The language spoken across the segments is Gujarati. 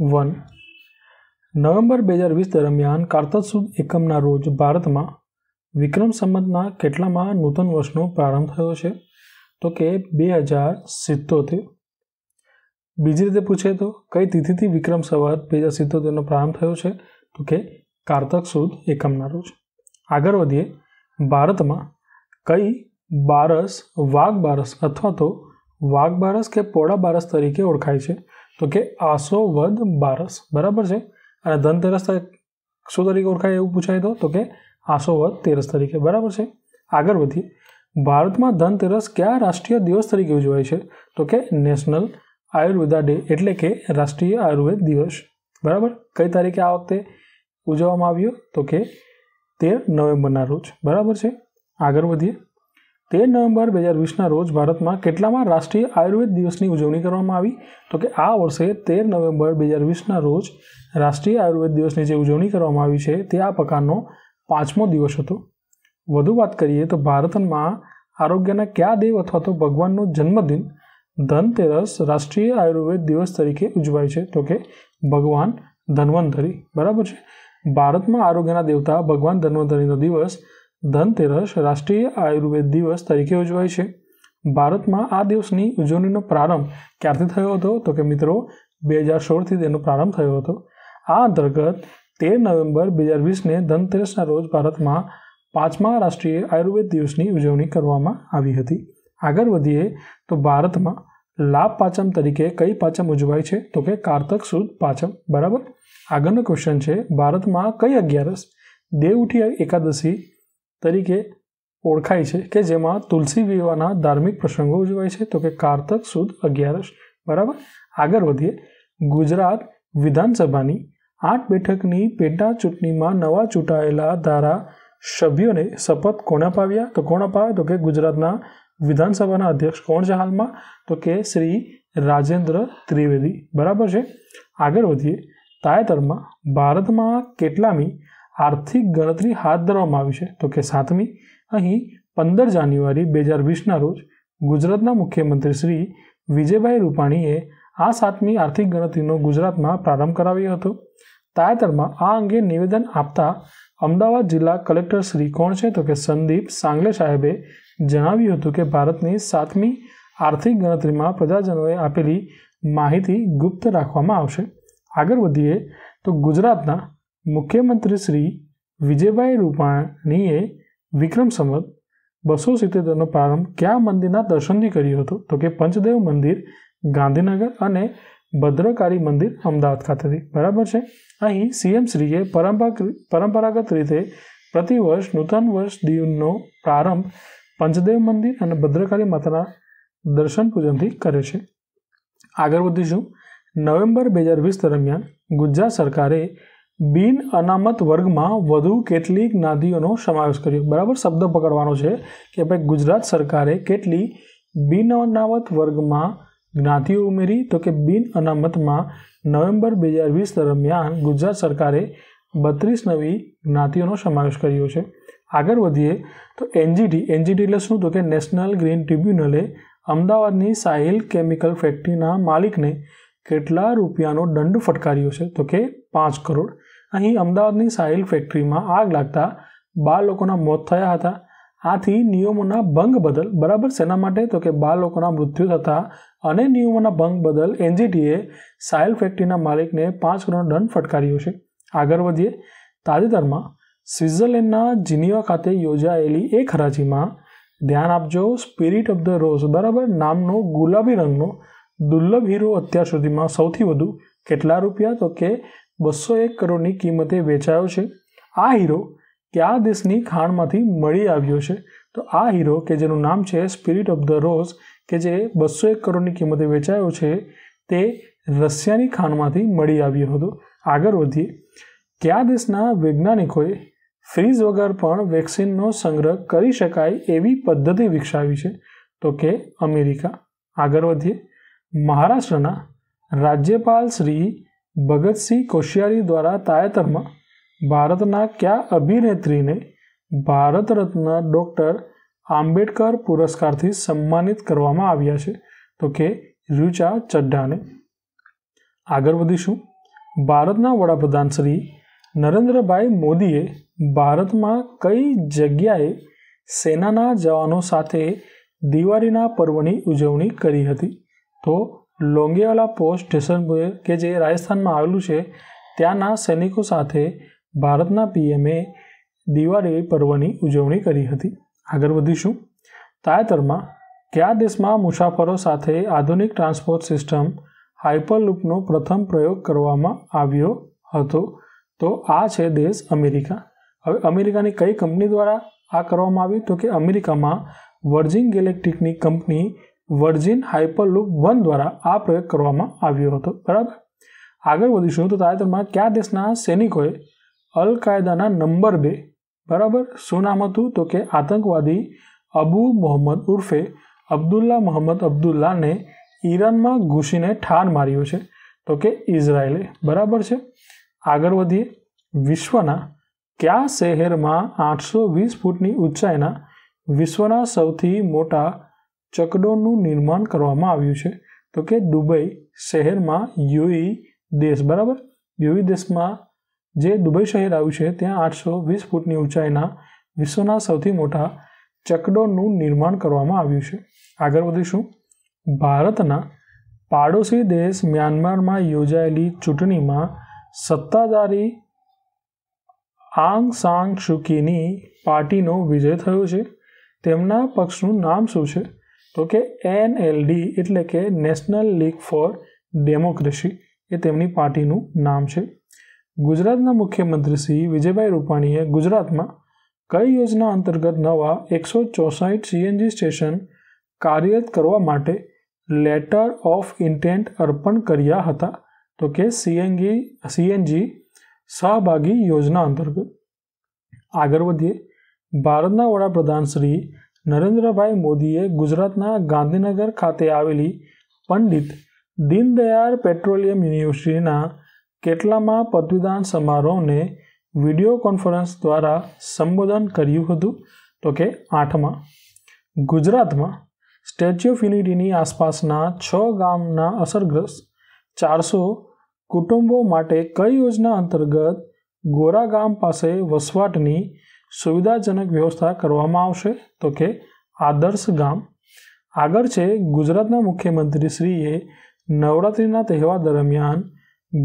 વન નવેમ્બર બે હજાર વીસ દરમિયાન કારતક સુદ એકમના રોજ ભારતમાં વિક્રમ સંમતના કેટલામાં નૂતન વર્ષનો પ્રારંભ થયો છે તો કે બે હજાર સિત્તોતેર બીજી રીતે પૂછે તો કઈ તિથિથી વિક્રમ સંવત બે હજાર સિત્તોતેરનો પ્રારંભ થયો છે તો કે કારતક સુદ એકમના રોજ આગળ વધીએ ભારતમાં કઈ બારસ વાઘ બારસ અથવા તો વાઘ બારસ કે પોળા બારસ તરીકે ઓળખાય છે તો કે આસો વદ બારસ બરાબર છે અને ધનતેરસ શું તરીકે ઓળખાય એવું પૂછાય તો તો કે આસો વદ તેરસ તરીકે બરાબર છે આગળ વધીએ ભારતમાં ધનતેરસ કયા રાષ્ટ્રીય દિવસ તરીકે ઉજવાય છે તો કે નેશનલ આયુર્વેદા ડે એટલે કે રાષ્ટ્રીય આયુર્વેદ દિવસ બરાબર કઈ તારીખે આ વખતે ઉજવવામાં આવ્યું તો કે તેર નવેમ્બરના રોજ બરાબર છે આગળ વધીએ તેર નવેમ્બર બે હજાર વીસના રોજ ભારતમાં કેટલામાં રાષ્ટ્રીય આયુર્વેદ દિવસની ઉજવણી કરવામાં આવી તો કે આ વર્ષે તેર નવેમ્બર બે હજાર વીસના રોજ રાષ્ટ્રીય આયુર્વેદ દિવસની જે ઉજવણી કરવામાં આવી છે તે આ પ્રકારનો પાંચમો દિવસ હતો વધુ વાત કરીએ તો ભારતમાં આરોગ્યના કયા દેવ અથવા તો ભગવાનનો જન્મદિન ધનતેરસ રાષ્ટ્રીય આયુર્વેદ દિવસ તરીકે ઉજવાય છે તો કે ભગવાન ધન્વંતરી બરાબર છે ભારતમાં આરોગ્યના દેવતા ભગવાન ધન્વંતરીનો દિવસ ધનતેરસ રાષ્ટ્રીય આયુર્વેદ દિવસ તરીકે ઉજવાય છે ભારતમાં આ દિવસની ઉજવણીનો પ્રારંભ ક્યારથી થયો હતો તો કે મિત્રો બે હજાર સોળથી તેનો પ્રારંભ થયો હતો આ અંતર્ગત તેર નવેમ્બર બે હજાર વીસને ધનતેરસના રોજ ભારતમાં પાંચમા રાષ્ટ્રીય આયુર્વેદ દિવસની ઉજવણી કરવામાં આવી હતી આગળ વધીએ તો ભારતમાં લાભ પાચમ તરીકે કઈ પાચમ ઉજવાય છે તો કે કારતક સુદ પાચમ બરાબર આગળનો ક્વેશ્ચન છે ભારતમાં કઈ અગિયારસ દેવ દેવઉઠી એકાદશી તરીકે ઓળખાય છે કે જેમાં તુલસી વિવાહના ધાર્મિક પ્રસંગો ઉજવાય છે તો કે કારતક સુદ અગિયારસ બરાબર આગળ વધીએ ગુજરાત વિધાનસભાની આઠ બેઠકની પેટા ચૂંટણીમાં નવા ચૂંટાયેલા ધારા સભ્યોને શપથ કોણ અપાવ્યા તો કોણ અપાવ્યા તો કે ગુજરાતના વિધાનસભાના અધ્યક્ષ કોણ છે હાલમાં તો કે શ્રી રાજેન્દ્ર ત્રિવેદી બરાબર છે આગળ વધીએ તાજેતરમાં ભારતમાં કેટલામી આર્થિક ગણતરી હાથ ધરવામાં આવી છે તો કે સાતમી અહીં પંદર જાન્યુઆરી બે હજાર વીસના રોજ ગુજરાતના મુખ્યમંત્રી શ્રી વિજયભાઈ રૂપાણીએ આ સાતમી આર્થિક ગણતરીનો ગુજરાતમાં પ્રારંભ કરાવ્યો હતો તાજેતરમાં આ અંગે નિવેદન આપતા અમદાવાદ જિલ્લા કલેક્ટર શ્રી કોણ છે તો કે સંદીપ સાંગલે સાહેબે જણાવ્યું હતું કે ભારતની સાતમી આર્થિક ગણતરીમાં પ્રજાજનોએ આપેલી માહિતી ગુપ્ત રાખવામાં આવશે આગળ વધીએ તો ગુજરાતના મુખ્યમંત્રી શ્રી વિજયભાઈ રૂપાણીએ વિક્રમ સંવત બસો સિત્તેરનો પ્રારંભ કયા મંદિરના દર્શનથી કર્યો હતો તો કે પંચદેવ મંદિર ગાંધીનગર અને ભદ્રકાળી મંદિર અમદાવાદ ખાતેથી બરાબર છે અહીં સીએમ શ્રીએ પરંપરાગત રીતે પ્રતિવર્ષ નૂતન વર્ષ દિવનો પ્રારંભ પંચદેવ મંદિર અને ભદ્રકાળી માતાના દર્શન પૂજનથી કરે છે આગળ વધીશું નવેમ્બર બે હજાર વીસ દરમિયાન ગુજરાત સરકારે બિન અનામત વર્ગમાં વધુ કેટલીક નાદીઓનો સમાવેશ કર્યો બરાબર શબ્દ પકડવાનો છે કે ભાઈ ગુજરાત સરકારે કેટલી બિન અનામત વર્ગમાં જ્ઞાતિઓ ઉમેરી તો કે બિન અનામતમાં નવેમ્બર બે હજાર વીસ દરમિયાન ગુજરાત સરકારે બત્રીસ નવી જ્ઞાતિઓનો સમાવેશ કર્યો છે આગળ વધીએ તો એનજીટી એનજીટી એટલે શું તો કે નેશનલ ગ્રીન ટ્રિબ્યુનલે અમદાવાદની સાહિલ કેમિકલ ફેક્ટરીના માલિકને કેટલા રૂપિયાનો દંડ ફટકાર્યો છે તો કે પાંચ કરોડ અહીં અમદાવાદની સાહિલ ફેક્ટરીમાં આગ લાગતા બાર લોકોના મોત થયા હતા આથી નિયમોના ભંગ બદલ બરાબર શેના માટે તો કે બાર લોકોના મૃત્યુ થતા અને નિયમોના ભંગ બદલ એનજીટીએ સાહિલ ફેક્ટરીના માલિકને પાંચ કરોડનો દંડ ફટકાર્યો છે આગળ વધીએ તાજેતરમાં સ્વિટ્ઝરલેન્ડના જીનીવા ખાતે યોજાયેલી એક હરાજીમાં ધ્યાન આપજો સ્પિરિટ ઓફ ધ રોઝ બરાબર નામનો ગુલાબી રંગનો દુર્લભ હીરો અત્યાર સુધીમાં સૌથી વધુ કેટલા રૂપિયા તો કે બસો એક કરોડની કિંમતે વેચાયો છે આ હીરો કયા દેશની ખાણમાંથી મળી આવ્યો છે તો આ હીરો કે જેનું નામ છે સ્પિરિટ ઓફ ધ રોઝ કે જે બસો એક કરોડની કિંમતે વેચાયો છે તે રશિયાની ખાણમાંથી મળી આવ્યો હતો આગળ વધીએ કયા દેશના વૈજ્ઞાનિકોએ ફ્રીઝ વગર પણ વેક્સિનનો સંગ્રહ કરી શકાય એવી પદ્ધતિ વિકસાવી છે તો કે અમેરિકા આગળ વધીએ મહારાષ્ટ્રના રાજ્યપાલ શ્રી ભગતસિંહ કોશિયારી દ્વારા તાજેતરમાં ભારતના કયા અભિનેત્રીને ભારત રત્ન ડૉક્ટર આંબેડકર પુરસ્કારથી સન્માનિત કરવામાં આવ્યા છે તો કે ઋચા ચડ્ડાને આગળ વધીશું ભારતના વડાપ્રધાન શ્રી નરેન્દ્રભાઈ મોદીએ ભારતમાં કઈ જગ્યાએ સેનાના જવાનો સાથે દિવાળીના પર્વની ઉજવણી કરી હતી તો લોંગેવાલા પોસ્ટ સ્ટેશન કે જે રાજસ્થાનમાં આવેલું છે ત્યાંના સૈનિકો સાથે ભારતના પીએમએ દિવાળી પર્વની ઉજવણી કરી હતી આગળ વધીશું તાજેતરમાં કયા દેશમાં મુસાફરો સાથે આધુનિક ટ્રાન્સપોર્ટ સિસ્ટમ હાઇપરલૂપનો પ્રથમ પ્રયોગ કરવામાં આવ્યો હતો તો આ છે દેશ અમેરિકા હવે અમેરિકાની કઈ કંપની દ્વારા આ કરવામાં આવ્યું તો કે અમેરિકામાં વર્જિન ગેલેક્ટિકની કંપની વર્જિન હાઇપરલૂપ વન દ્વારા આ પ્રયોગ કરવામાં આવ્યો હતો બરાબર આગળ વધીશું તો તાજેતરમાં કયા દેશના સૈનિકોએ અલ કાયદાના નંબર બે બરાબર શું નામ હતું તો કે આતંકવાદી અબુ મોહમ્મદ ઉર્ફે અબ્દુલ્લા મોહમ્મદ અબ્દુલ્લાને ઈરાનમાં ઘૂસીને ઠાર માર્યું છે તો કે ઇઝરાયલે બરાબર છે આગળ વધીએ વિશ્વના કયા શહેરમાં આઠસો વીસ ફૂટની ઊંચાઈના વિશ્વના સૌથી મોટા ચકડોળનું નિર્માણ કરવામાં આવ્યું છે તો કે દુબઈ શહેરમાં યુઈ દેશ બરાબર યુઈ દેશમાં જે દુબઈ શહેર આવ્યું છે ત્યાં આઠસો વીસ ફૂટની ઊંચાઈના વિશ્વના સૌથી મોટા ચકડોળનું નિર્માણ કરવામાં આવ્યું છે આગળ વધીશું ભારતના પાડોશી દેશ મ્યાનમારમાં યોજાયેલી ચૂંટણીમાં સત્તાધારી આંગ સાંગ સુકીની પાર્ટીનો વિજય થયો છે તેમના પક્ષનું નામ શું છે તો કે એન એનએલડી એટલે કે નેશનલ લીગ ફોર ડેમોક્રેસી એ તેમની પાર્ટીનું નામ છે ગુજરાતના મુખ્યમંત્રી શ્રી વિજયભાઈ રૂપાણીએ ગુજરાતમાં કઈ યોજના અંતર્ગત નવા એકસો ચોસઠ સીએનજી સ્ટેશન કાર્યરત કરવા માટે લેટર ઓફ ઇન્ટેન્ટ અર્પણ કર્યા હતા તો કે સીએનજી સીએનજી સહભાગી યોજના અંતર્ગત આગળ વધીએ ભારતના વડાપ્રધાન શ્રી નરેન્દ્રભાઈ મોદીએ ગુજરાતના ગાંધીનગર ખાતે આવેલી પંડિત દીનદયાળ પેટ્રોલિયમ યુનિવર્સિટીના કેટલામાં પદવીદાન સમારોહને વિડિયો કોન્ફરન્સ દ્વારા સંબોધન કર્યું હતું તો કે આઠમાં ગુજરાતમાં સ્ટેચ્યુ ઓફ યુનિટીની આસપાસના છ ગામના અસરગ્રસ્ત ચારસો કુટુંબો માટે કઈ યોજના અંતર્ગત ગોરા ગામ પાસે વસવાટની સુવિધાજનક વ્યવસ્થા કરવામાં આવશે તો કે આદર્શ ગામ આગળ છે ગુજરાતના મુખ્યમંત્રી શ્રીએ નવરાત્રિના તહેવાર દરમિયાન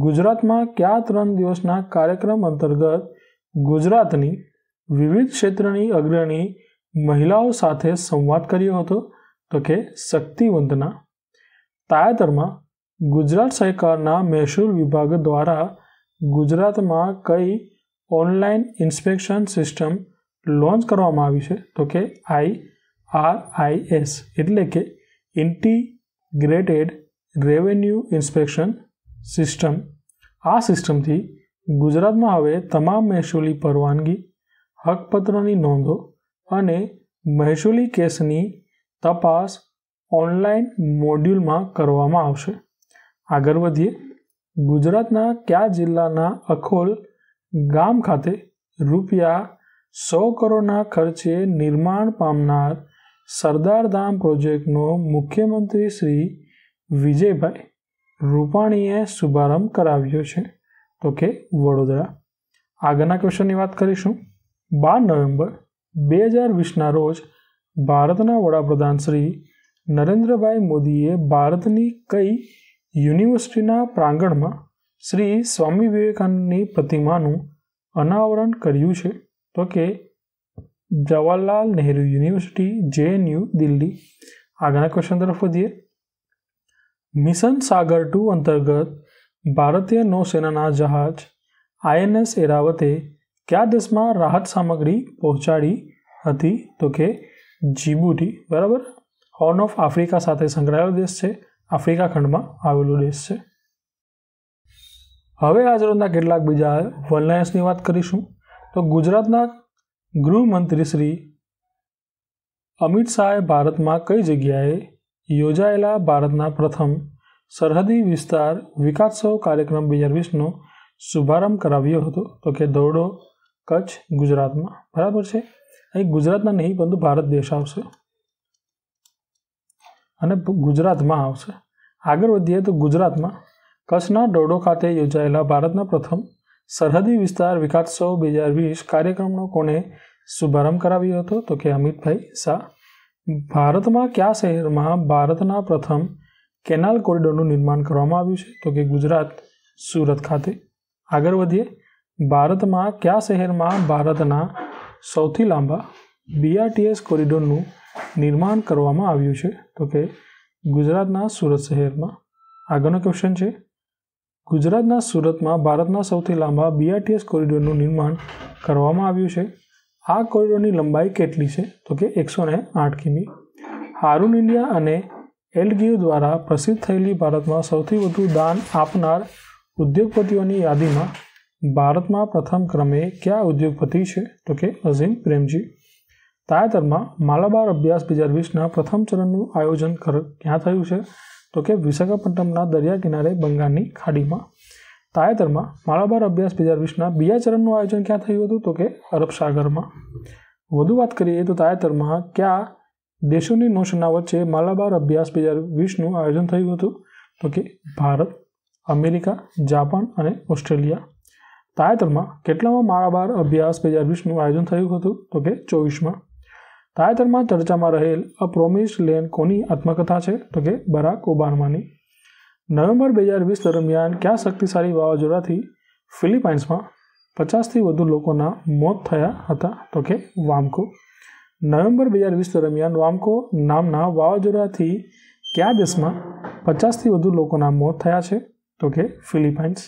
ગુજરાતમાં કયા ત્રણ દિવસના કાર્યક્રમ અંતર્ગત ગુજરાતની વિવિધ ક્ષેત્રની અગ્રણી મહિલાઓ સાથે સંવાદ કર્યો હતો તો કે શક્તિવંતના તાજેતરમાં ગુજરાત સરકારના મહેસૂલ વિભાગ દ્વારા ગુજરાતમાં કઈ ઓનલાઈન ઇન્સ્પેક્શન સિસ્ટમ લોન્ચ કરવામાં આવી છે તો કે આઈ આર આઈ એસ એટલે કે ઇન્ટીગ્રેટેડ રેવન્યુ ઇન્સ્પેક્શન સિસ્ટમ આ સિસ્ટમથી ગુજરાતમાં હવે તમામ મહેસૂલી પરવાનગી હકપત્રોની નોંધો અને મહેસૂલી કેસની તપાસ ઓનલાઈન મોડ્યુલમાં કરવામાં આવશે આગળ વધીએ ગુજરાતના કયા જિલ્લાના અખોલ ગામ ખાતે રૂપિયા સો કરોડના ખર્ચે નિર્માણ પામનાર સરદારધામ પ્રોજેક્ટનો મુખ્યમંત્રી શ્રી વિજયભાઈ રૂપાણીએ શુભારંભ કરાવ્યો છે તો કે વડોદરા આગળના ક્વેશ્ચનની વાત કરીશું બાર નવેમ્બર બે હજાર વીસના રોજ ભારતના વડાપ્રધાન શ્રી નરેન્દ્રભાઈ મોદીએ ભારતની કઈ યુનિવર્સિટીના પ્રાંગણમાં શ્રી સ્વામી વિવેકાનંદની પ્રતિમાનું અનાવરણ કર્યું છે તો કે જવાહરલાલ નહેરુ યુનિવર્સિટી જેએનયુ દિલ્હી આગળના ક્વેશ્ચન તરફ વધીએ મિશન સાગર ટુ અંતર્ગત ભારતીય નૌસેનાના જહાજ આઈએનએસ એરાવતે કયા દેશમાં રાહત સામગ્રી પહોંચાડી હતી તો કે જીબુટી બરાબર હોર્ન ઓફ આફ્રિકા સાથે સંકળાયેલો દેશ છે આફ્રિકા ખંડમાં આવેલો દેશ છે હવે આજરોજના કેટલાક બીજા ફળનાયસની વાત કરીશું તો ગુજરાતના ગૃહમંત્રી શ્રી અમિત શાહે ભારતમાં કઈ જગ્યાએ યોજાયેલા ભારતના પ્રથમ સરહદી વિસ્તાર વિકાસોત્સવ કાર્યક્રમ બે હજાર વીસનો શુભારંભ કરાવ્યો હતો તો કે દોરડો કચ્છ ગુજરાતમાં બરાબર છે અહીં ગુજરાતના નહીં પરંતુ ભારત દેશ આવશે અને ગુજરાતમાં આવશે આગળ વધીએ તો ગુજરાતમાં કચ્છના ડોડો ખાતે યોજાયેલા ભારતના પ્રથમ સરહદી વિસ્તાર વિકાસોત્સવ બે હજાર વીસ કાર્યક્રમનો કોણે શુભારંભ કરાવ્યો હતો તો કે અમિતભાઈ શાહ ભારતમાં કયા શહેરમાં ભારતના પ્રથમ કેનાલ કોરિડોરનું નિર્માણ કરવામાં આવ્યું છે તો કે ગુજરાત સુરત ખાતે આગળ વધીએ ભારતમાં કયા શહેરમાં ભારતના સૌથી લાંબા બીઆરટીએસ કોરિડોરનું નિર્માણ કરવામાં આવ્યું છે તો કે ગુજરાતના સુરત શહેરમાં આગળનો ક્વેશ્ચન છે ગુજરાતના સુરતમાં ભારતના સૌથી લાંબા બીઆરટીએસ કોરિડોરનું નિર્માણ કરવામાં આવ્યું છે આ કોરિડોરની લંબાઈ કેટલી છે તો કે એકસો ને આઠ કિમી હારૂન ઇન્ડિયા અને એલગીવ દ્વારા પ્રસિદ્ધ થયેલી ભારતમાં સૌથી વધુ દાન આપનાર ઉદ્યોગપતિઓની યાદીમાં ભારતમાં પ્રથમ ક્રમે કયા ઉદ્યોગપતિ છે તો કે અઝીમ પ્રેમજી તાજેતરમાં માલાબાર અભ્યાસ બે હજાર વીસના પ્રથમ ચરણનું આયોજન કર ક્યાં થયું છે તો કે વિશાખાપટ્ટનમના દરિયા કિનારે બંગાળની ખાડીમાં તાજેતરમાં માળાબાર અભ્યાસ બે હજાર વીસના બીજા ચરણનું આયોજન ક્યાં થયું હતું તો કે અરબ સાગરમાં વધુ વાત કરીએ તો તાજેતરમાં કયા દેશોની નૌસેના વચ્ચે માળાબાર અભ્યાસ બે હજાર વીસનું આયોજન થયું હતું તો કે ભારત અમેરિકા જાપાન અને ઓસ્ટ્રેલિયા તાજેતરમાં કેટલામાં માળાબાર અભ્યાસ બે હજાર વીસનું આયોજન થયું હતું તો કે ચોવીસમાં તાજેતરમાં ચર્ચામાં રહેલ અ પ્રોમિસ લેન કોની આત્મકથા છે તો કે બરાક ઓબામાની નવેમ્બર બે હજાર વીસ દરમિયાન કયા શક્તિશાળી વાવાઝોડાથી ફિલિપાઇન્સમાં પચાસથી વધુ લોકોના મોત થયા હતા તો કે વામકો નવેમ્બર બે હજાર વીસ દરમિયાન વામકો નામના વાવાઝોડાથી કયા દેશમાં પચાસથી વધુ લોકોના મોત થયા છે તો કે ફિલિપાઇન્સ